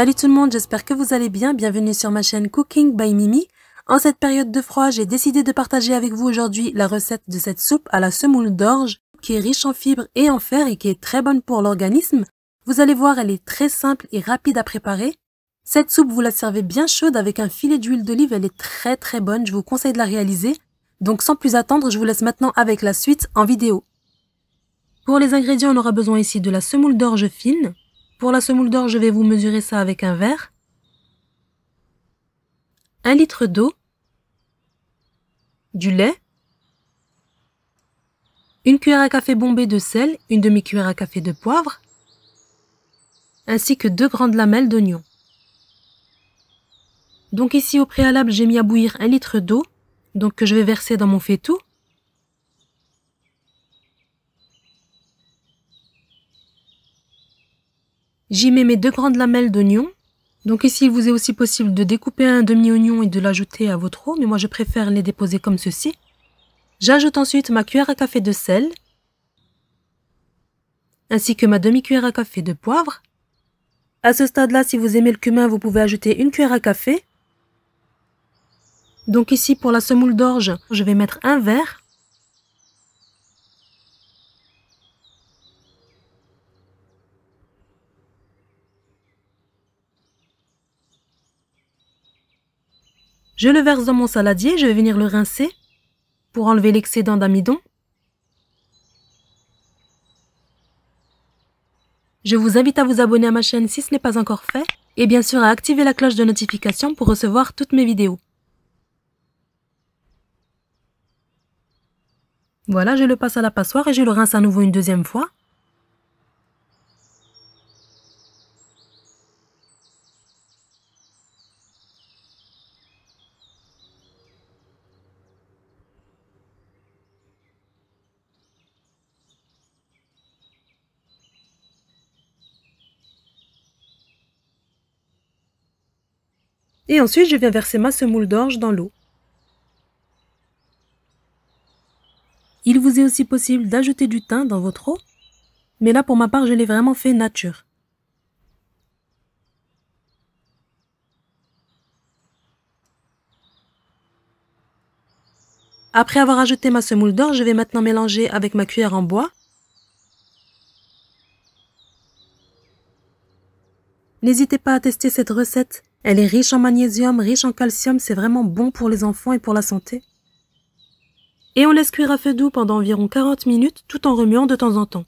Salut tout le monde, j'espère que vous allez bien. Bienvenue sur ma chaîne Cooking by Mimi. En cette période de froid, j'ai décidé de partager avec vous aujourd'hui la recette de cette soupe à la semoule d'orge qui est riche en fibres et en fer et qui est très bonne pour l'organisme. Vous allez voir, elle est très simple et rapide à préparer. Cette soupe, vous la servez bien chaude avec un filet d'huile d'olive. Elle est très très bonne, je vous conseille de la réaliser. Donc sans plus attendre, je vous laisse maintenant avec la suite en vidéo. Pour les ingrédients, on aura besoin ici de la semoule d'orge fine, pour la semoule d'or, je vais vous mesurer ça avec un verre. un litre d'eau. Du lait. Une cuillère à café bombée de sel, une demi-cuillère à café de poivre, ainsi que deux grandes lamelles d'oignon. Donc ici au préalable, j'ai mis à bouillir un litre d'eau, donc que je vais verser dans mon faitout. J'y mets mes deux grandes lamelles d'oignon. Donc ici, il vous est aussi possible de découper un demi-oignon et de l'ajouter à votre eau, mais moi je préfère les déposer comme ceci. J'ajoute ensuite ma cuillère à café de sel, ainsi que ma demi-cuillère à café de poivre. À ce stade-là, si vous aimez le cumin, vous pouvez ajouter une cuillère à café. Donc ici, pour la semoule d'orge, je vais mettre un verre. Je le verse dans mon saladier, je vais venir le rincer pour enlever l'excédent d'amidon. Je vous invite à vous abonner à ma chaîne si ce n'est pas encore fait et bien sûr à activer la cloche de notification pour recevoir toutes mes vidéos. Voilà, je le passe à la passoire et je le rince à nouveau une deuxième fois. Et ensuite, je viens verser ma semoule d'orge dans l'eau. Il vous est aussi possible d'ajouter du thym dans votre eau, mais là pour ma part je l'ai vraiment fait nature. Après avoir ajouté ma semoule d'orge, je vais maintenant mélanger avec ma cuillère en bois. N'hésitez pas à tester cette recette elle est riche en magnésium, riche en calcium, c'est vraiment bon pour les enfants et pour la santé. Et on laisse cuire à feu doux pendant environ 40 minutes tout en remuant de temps en temps.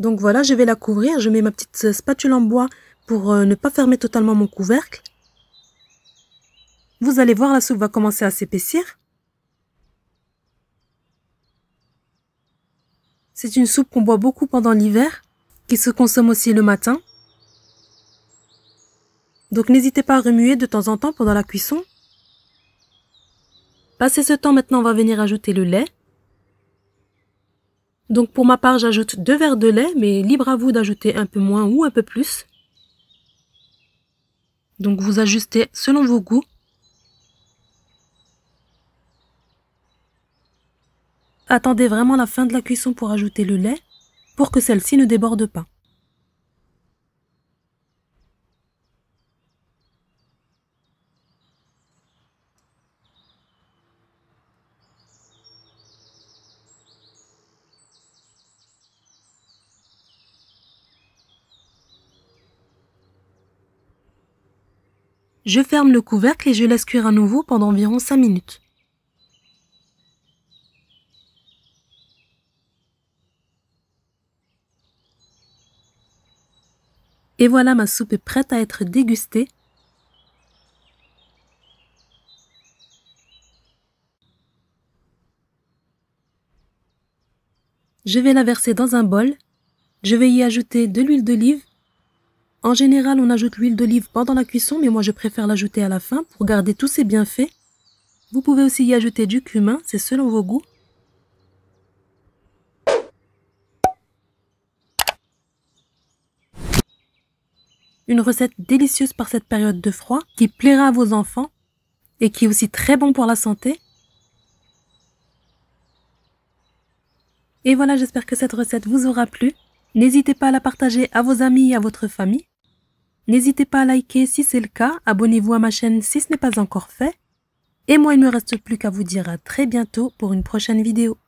Donc voilà, je vais la couvrir, je mets ma petite euh, spatule en bois pour euh, ne pas fermer totalement mon couvercle. Vous allez voir, la soupe va commencer à s'épaissir. C'est une soupe qu'on boit beaucoup pendant l'hiver, qui se consomme aussi le matin donc n'hésitez pas à remuer de temps en temps pendant la cuisson. Passé ce temps, maintenant, on va venir ajouter le lait. Donc pour ma part, j'ajoute deux verres de lait, mais libre à vous d'ajouter un peu moins ou un peu plus. Donc vous ajustez selon vos goûts. Attendez vraiment la fin de la cuisson pour ajouter le lait, pour que celle-ci ne déborde pas. Je ferme le couvercle et je laisse cuire à nouveau pendant environ 5 minutes. Et voilà, ma soupe est prête à être dégustée. Je vais la verser dans un bol. Je vais y ajouter de l'huile d'olive en général, on ajoute l'huile d'olive pendant la cuisson, mais moi je préfère l'ajouter à la fin pour garder tous ses bienfaits. Vous pouvez aussi y ajouter du cumin, c'est selon vos goûts. Une recette délicieuse par cette période de froid qui plaira à vos enfants et qui est aussi très bon pour la santé. Et voilà, j'espère que cette recette vous aura plu. N'hésitez pas à la partager à vos amis et à votre famille. N'hésitez pas à liker si c'est le cas, abonnez-vous à ma chaîne si ce n'est pas encore fait. Et moi, il ne me reste plus qu'à vous dire à très bientôt pour une prochaine vidéo.